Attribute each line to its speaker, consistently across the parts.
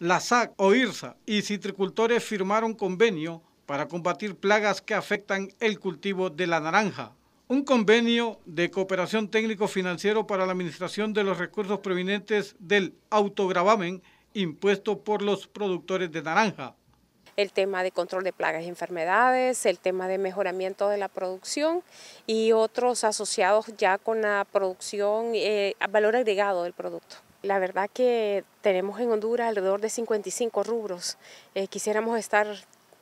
Speaker 1: La SAC, o IRSA y citricultores firmaron convenio para combatir plagas que afectan el cultivo de la naranja. Un convenio de cooperación técnico-financiero para la administración de los recursos provenientes del autogravamen impuesto por los productores de naranja.
Speaker 2: El tema de control de plagas y enfermedades, el tema de mejoramiento de la producción y otros asociados ya con la producción, eh, valor agregado del producto la verdad que tenemos en Honduras alrededor de 55 rubros. Eh, quisiéramos estar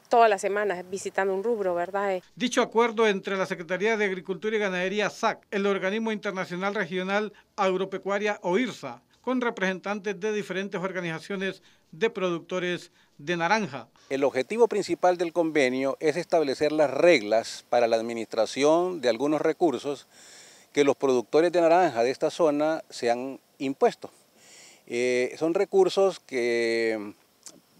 Speaker 2: todas las semanas visitando un rubro, ¿verdad? Eh,
Speaker 1: Dicho acuerdo entre la Secretaría de Agricultura y Ganadería SAC, el organismo internacional regional agropecuaria OIRSA, con representantes de diferentes organizaciones de productores de naranja.
Speaker 3: El objetivo principal del convenio es establecer las reglas para la administración de algunos recursos que los productores de naranja de esta zona se han impuesto. Eh, son recursos que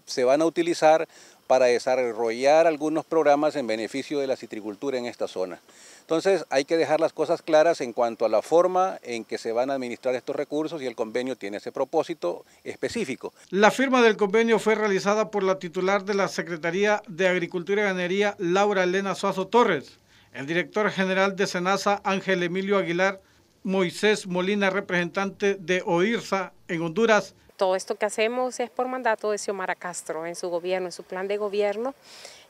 Speaker 3: se van a utilizar para desarrollar algunos programas en beneficio de la citricultura en esta zona. Entonces hay que dejar las cosas claras en cuanto a la forma en que se van a administrar estos recursos y el convenio tiene ese propósito específico.
Speaker 1: La firma del convenio fue realizada por la titular de la Secretaría de Agricultura y Ganadería, Laura Elena Suazo Torres, el director general de SENASA, Ángel Emilio Aguilar, Moisés Molina, representante de OIRSA en Honduras,
Speaker 2: todo esto que hacemos es por mandato de Xiomara Castro en su gobierno, en su plan de gobierno.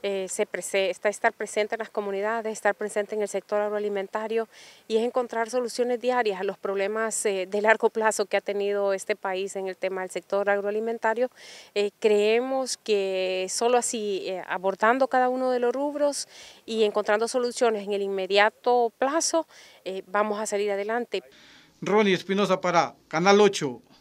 Speaker 2: Eh, está estar presente en las comunidades, estar presente en el sector agroalimentario y es encontrar soluciones diarias a los problemas eh, de largo plazo que ha tenido este país en el tema del sector agroalimentario. Eh, creemos que solo así, abordando cada uno de los rubros y encontrando soluciones en el inmediato plazo, vamos a salir adelante.
Speaker 1: Ronnie Espinosa para Canal 8.